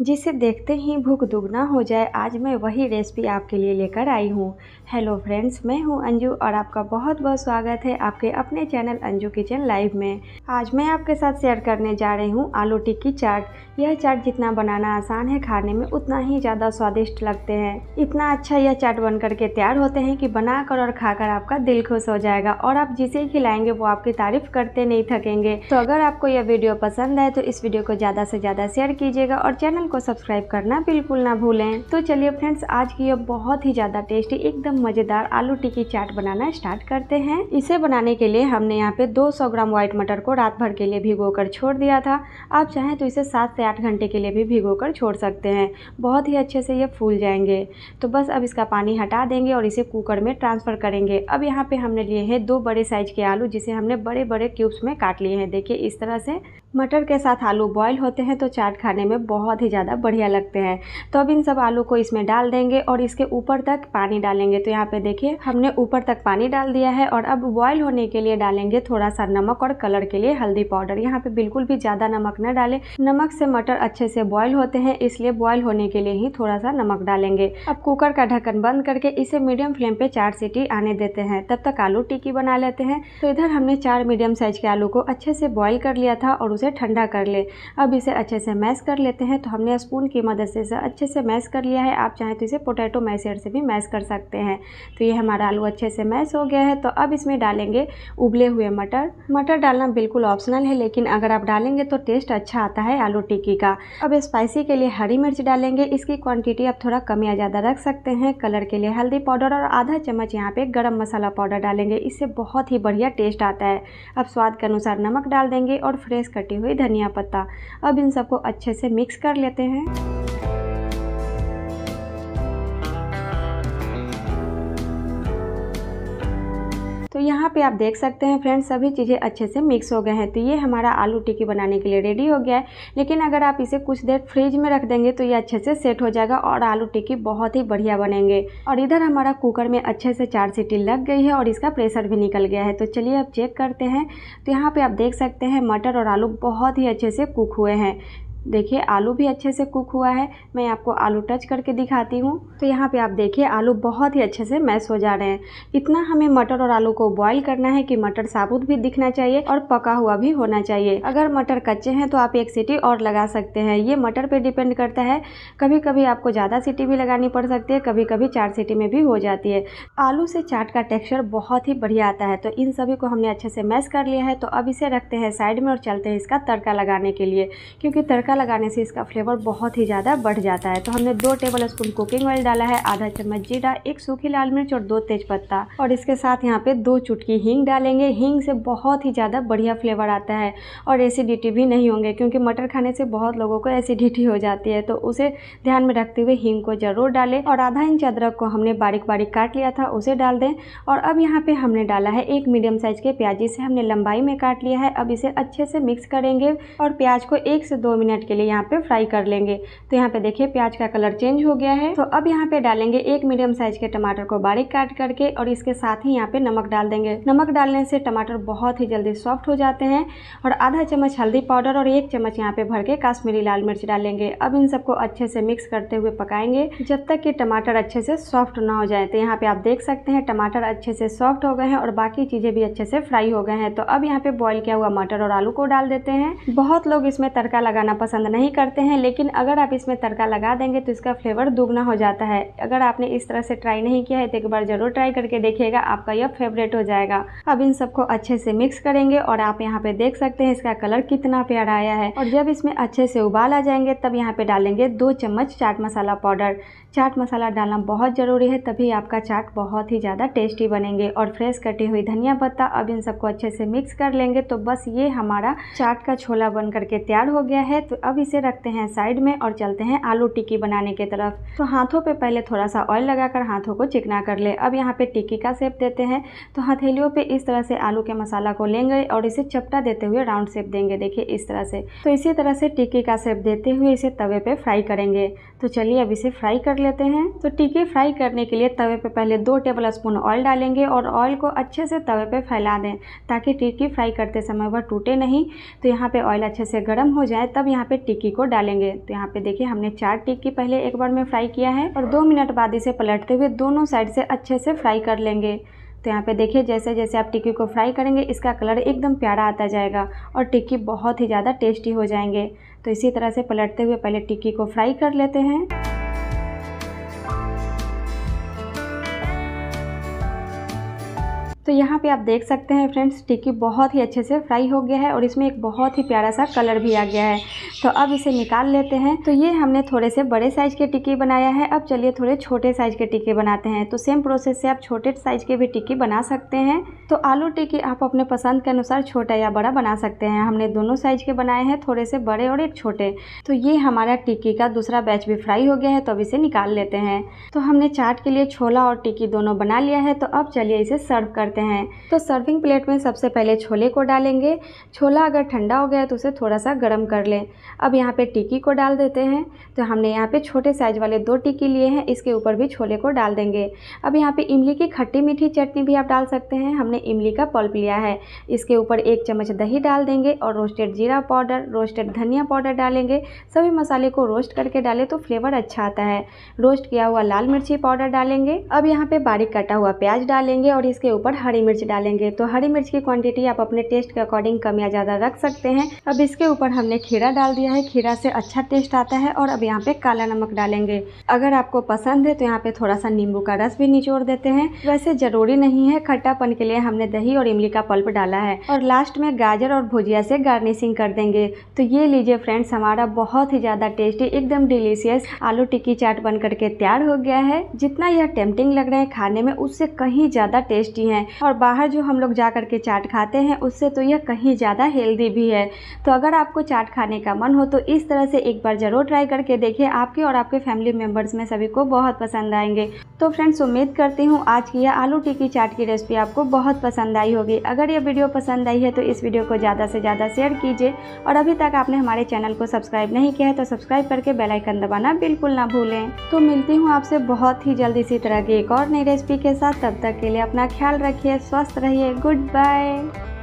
जिसे देखते ही भूख दुगना हो जाए आज मैं वही रेसिपी आपके लिए लेकर आई हूँ हेलो फ्रेंड्स मैं हूँ अंजू और आपका बहुत बहुत स्वागत है आपके अपने चैनल अंजू किचन लाइव में आज मैं आपके साथ शेयर करने जा रही हूँ आलू टिक्की चाट यह चाट जितना बनाना आसान है खाने में उतना ही ज़्यादा स्वादिष्ट लगते हैं इतना अच्छा यह चाट बन के तैयार होते हैं कि बनाकर और खाकर आपका दिल खुश हो जाएगा और आप जिसे खिलाएंगे वो आपकी तारीफ करते नहीं थकेंगे तो अगर आपको यह वीडियो पसंद आए तो इस वीडियो को ज़्यादा से ज़्यादा शेयर कीजिएगा और चैनल चैनल को सब्सक्राइब करना बिल्कुल ना भूलें तो चलिए फ्रेंड्स आज की ये बहुत ही ज़्यादा टेस्टी एकदम मज़ेदार आलू टिक्की चाट बनाना स्टार्ट करते हैं इसे बनाने के लिए हमने यहाँ पे 200 ग्राम व्हाइट मटर को रात भर के लिए भिगो कर छोड़ दिया था आप चाहें तो इसे सात से आठ घंटे के लिए भी भिगो कर छोड़ सकते हैं बहुत ही अच्छे से ये फूल जाएंगे तो बस अब इसका पानी हटा देंगे और इसे कुकर में ट्रांसफ़र करेंगे अब यहाँ पे हमने लिए हैं दो बड़े साइज़ के आलू जिसे हमने बड़े बड़े क्यूब्स में काट लिए हैं देखिए इस तरह से मटर के साथ आलू बॉईल होते हैं तो चाट खाने में बहुत ही ज़्यादा बढ़िया लगते हैं तो अब इन सब आलू को इसमें डाल देंगे और इसके ऊपर तक पानी डालेंगे तो यहाँ पे देखिए हमने ऊपर तक पानी डाल दिया है और अब बॉयल होने के लिए डालेंगे थोड़ा सा नमक और कलर के लिए हल्दी पाउडर यहाँ पे बिल्कुल भी ज़्यादा नमक न डालें नमक से मटर अच्छे से बॉयल होते हैं इसलिए बॉयल होने के लिए ही थोड़ा सा नमक डालेंगे अब कुकर का ढक्कन बंद करके इसे मीडियम फ्लेम पे चार सीटी आने देते हैं तब तक आलू टिक्की बना लेते हैं तो इधर हमने चार मीडियम साइज के आलू को अच्छे से बॉयल कर लिया था और उसे ठंडा कर लें अब इसे अच्छे से मैश कर लेते हैं तो हमने स्पून की मदद से इसे अच्छे से मैश कर लिया है आप चाहें तो इसे पोटैटो मैशर से भी मैश कर सकते हैं तो ये हमारा आलू अच्छे से मैश हो गया है तो अब इसमें डालेंगे उबले हुए मटर मटर डालना बिल्कुल ऑप्शनल है लेकिन अगर आप डालेंगे तो टेस्ट अच्छा आता है आलू टिक्की का अब स्पाइसी के लिए हरी मिर्च डालेंगे इसकी क्वान्टिटी आप थोड़ा कम या ज़्यादा रख सकते हैं कलर के लिए हल्दी पाउडर और आधा चम्मच यहाँ पे गर्म मसाला पाउडर डालेंगे इससे बहुत ही बढ़िया टेस्ट आता है अब स्वाद के अनुसार नमक डाल देंगे और फ्रेश कटी कटे हुई धनिया पत्ता अब इन सबको अच्छे से मिक्स कर लेते हैं तो यहाँ पे आप देख सकते हैं फ्रेंड्स सभी चीज़ें अच्छे से मिक्स हो गए हैं तो ये हमारा आलू टिक्की बनाने के लिए रेडी हो गया है लेकिन अगर आप इसे कुछ देर फ्रिज में रख देंगे तो ये अच्छे से सेट हो जाएगा और आलू टिक्की बहुत ही बढ़िया बनेंगे और इधर हमारा कुकर में अच्छे से चार सीटी लग गई है और इसका प्रेशर भी निकल गया है तो चलिए अब चेक करते हैं तो यहाँ पर आप देख सकते हैं मटर और आलू बहुत ही अच्छे से कुक हुए हैं देखिए आलू भी अच्छे से कुक हुआ है मैं आपको आलू टच करके दिखाती हूँ तो यहाँ पे आप देखिए आलू बहुत ही अच्छे से मैश हो जा रहे हैं इतना हमें मटर और आलू को बॉईल करना है कि मटर साबुत भी दिखना चाहिए और पका हुआ भी होना चाहिए अगर मटर कच्चे हैं तो आप एक सीटी और लगा सकते हैं ये मटर पर डिपेंड करता है कभी कभी आपको ज़्यादा सीटी भी लगानी पड़ सकती है कभी कभी चार सीटी में भी हो जाती है आलू से चाट का टेक्स्चर बहुत ही बढ़िया आता है तो इन सभी को हमने अच्छे से मैश कर लिया है तो अब इसे रखते हैं साइड में और चलते हैं इसका तड़का लगाने के लिए क्योंकि तड़का तड़का लगाने से इसका फ्लेवर बहुत ही ज़्यादा बढ़ जाता है तो हमने दो टेबल स्पून कुकिंग ऑयल डाला है आधा चम्मच जीरा एक सूखी लाल मिर्च और दो तेज पत्ता और इसके साथ यहाँ पे दो चुटकी हींग डालेंगे हींग से बहुत ही ज़्यादा बढ़िया फ्लेवर आता है और एसिडिटी भी नहीं होंगे क्योंकि मटर खाने से बहुत लोगों को एसिडिटी हो जाती है तो उसे ध्यान में रखते हुए हींग को ज़रूर डालें और आधा इंच अदरक को हमने बारीक बारीक काट लिया था उसे डाल दें और अब यहाँ पे हमने डाला है एक मीडियम साइज के प्याज जिसे हमने लंबाई में काट लिया है अब इसे अच्छे से मिक्स करेंगे और प्याज को एक से दो मिनट मिनट के लिए यहाँ पे फ्राई कर लेंगे तो यहाँ पे देखिए प्याज का कलर चेंज हो गया है तो अब यहाँ पे डालेंगे एक मीडियम साइज के टमाटर को बारीक काट करके और इसके साथ ही यहाँ पे नमक डाल देंगे नमक डालने से टमाटर बहुत ही जल्दी सॉफ्ट हो जाते हैं और आधा चम्मच हल्दी पाउडर और एक चम्मच यहाँ पे भर के काश्मीरी लाल मिर्च डालेंगे अब इन सबको अच्छे से मिक्स करते हुए पकाएंगे जब तक कि टमाटर अच्छे से सॉफ्ट ना हो जाए तो यहाँ पे आप देख सकते हैं टमाटर अच्छे से सॉफ्ट हो गए हैं और बाकी चीज़ें भी अच्छे से फ्राई हो गए हैं तो अब यहाँ पे बॉईल किया हुआ मटर और आलू को डाल देते हैं बहुत लोग इसमें तड़का लगाना पसंद पसंद नहीं करते हैं लेकिन अगर आप इसमें तड़का लगा देंगे तो इसका फ्लेवर दुगना हो जाता है अगर आपने इस तरह से ट्राई नहीं किया है तो एक बार ज़रूर ट्राई करके देखिएगा आपका यह फेवरेट हो जाएगा अब इन सबको अच्छे से मिक्स करेंगे और आप यहाँ पे देख सकते हैं इसका कलर कितना प्यारा आया है और जब इसमें अच्छे से उबाल आ जाएंगे तब यहाँ पे डालेंगे दो चम्मच चाट मसाला पाउडर चाट मसाला डालना बहुत ज़रूरी है तभी आपका चाट बहुत ही ज़्यादा टेस्टी बनेंगे और फ्रेश कटी हुई धनिया पत्ता अब इन सबको अच्छे से मिक्स कर लेंगे तो बस ये हमारा चाट का छोला बन करके तैयार हो गया है तो तो अब इसे रखते हैं साइड में और चलते हैं आलू टिक्की बनाने की तरफ तो हाथों पे पहले थोड़ा सा ऑयल लगाकर हाथों को चिकना कर ले अब यहाँ पे टिक्की का शेप देते हैं तो हथेलियों पे इस तरह से आलू के मसाला को लेंगे और इसे चपटा देते हुए राउंड शेप देंगे देखिए इस तरह से तो इसी तरह से टिक्की का शेप देते हुए इसे तवे पर फ्राई करेंगे तो चलिए अब इसे फ्राई कर लेते हैं तो टीके फ्राई करने के लिए तवे पे पहले दो टेबल स्पून ऑयल डालेंगे और ऑयल को अच्छे से तवे पे फैला दें ताकि टिक्की फ्राई करते समय वह टूटे नहीं तो यहाँ पे ऑयल अच्छे से गर्म हो जाए तब यहाँ पे टिक्की को डालेंगे तो यहाँ पे देखिए हमने चार टिक्की पहले एक बार में फ्राई किया है और दो मिनट बाद इसे पलटते हुए दोनों साइड से अच्छे से फ्राई कर लेंगे तो यहाँ पे देखिए जैसे जैसे आप टिक्की को फ्राई करेंगे इसका कलर एकदम प्यारा आता जाएगा और टिक्की बहुत ही ज़्यादा टेस्टी हो जाएंगे तो इसी तरह से पलटते हुए पहले टिक्की को फ्राई कर लेते हैं तो यहाँ पे आप देख सकते हैं फ्रेंड्स टिक्की बहुत ही अच्छे से फ्राई हो गया है और इसमें एक बहुत ही प्यारा सा कलर भी आ गया है तो अब इसे निकाल लेते हैं तो ये हमने थोड़े से बड़े साइज़ के टिक्की बनाया है अब चलिए थोड़े छोटे साइज़ के टिक्की बनाते हैं तो सेम प्रोसेस से आप छोटे साइज़ के भी टिक्की बना सकते हैं तो आलू टिक्की आप अपने पसंद के अनुसार छोटा या बड़ा बना सकते हैं हमने दोनों साइज़ के बनाए हैं थोड़े से बड़े और एक छोटे तो ये हमारा टिक्की का दूसरा बैच भी फ्राई हो गया है तो अब इसे निकाल लेते हैं तो हमने चाट के लिए छोला और टिक्की दोनों बना लिया है तो अब चलिए इसे सर्व कर करते हैं तो सर्विंग प्लेट में सबसे पहले छोले को डालेंगे छोला अगर ठंडा हो गया तो उसे थोड़ा सा गर्म कर लें अब यहाँ पे टिक्की को डाल देते हैं तो हमने यहाँ पे छोटे साइज़ वाले दो टिक्की लिए हैं इसके ऊपर भी छोले को डाल देंगे अब यहाँ पर इमली की खट्टी मीठी चटनी भी आप डाल सकते हैं हमने इमली का पल्प लिया है इसके ऊपर एक चम्मच दही डाल देंगे और रोस्टेड जीरा पाउडर रोस्टेड धनिया पाउडर डालेंगे सभी मसाले को रोस्ट करके डालें तो फ्लेवर अच्छा आता है रोस्ट किया हुआ लाल मिर्ची पाउडर डालेंगे अब यहाँ पे बारीक कटा हुआ प्याज डालेंगे और इसके ऊपर हरी मिर्च डालेंगे तो हरी मिर्च की क्वांटिटी आप अपने टेस्ट के अकॉर्डिंग कम या ज़्यादा रख सकते हैं अब इसके ऊपर हमने खीरा डाल दिया है खीरा से अच्छा टेस्ट आता है और अब यहाँ पे काला नमक डालेंगे अगर आपको पसंद है तो यहाँ पे थोड़ा सा नींबू का रस भी निचोड़ देते हैं वैसे ज़रूरी नहीं है खट्टापन के लिए हमने दही और इमली का पल्प डाला है और लास्ट में गाजर और भुजिया से गार्निशिंग कर देंगे तो ये लीजिए फ्रेंड्स हमारा बहुत ही ज़्यादा टेस्टी एकदम डिलीशियस आलू टिक्की चाट बन करके तैयार हो गया है जितना यह टेम्पटिंग लग रहा है खाने में उससे कहीं ज़्यादा टेस्टी है और बाहर जो हम लोग जा कर के चाट खाते हैं उससे तो यह कहीं ज़्यादा हेल्दी भी है तो अगर आपको चाट खाने का मन हो तो इस तरह से एक बार ज़रूर ट्राई करके देखें आपके और आपके फैमिली मेम्बर्स में सभी को बहुत पसंद आएंगे तो फ्रेंड्स उम्मीद करती हूँ आज की यह आलू टिक्की चाट की रेसिपी आपको बहुत पसंद आई होगी अगर यह वीडियो पसंद आई है तो इस वीडियो को ज़्यादा से ज़्यादा शेयर कीजिए और अभी तक आपने हमारे चैनल को सब्सक्राइब नहीं किया है तो सब्सक्राइब करके बेलाइकन दबाना बिल्कुल ना भूलें तो मिलती हूँ आपसे बहुत ही जल्द इसी तरह की एक और नई रेसिपी के साथ तब तक के लिए अपना ख्याल रखिए रखिए स्वस्थ रहिए गुड बाय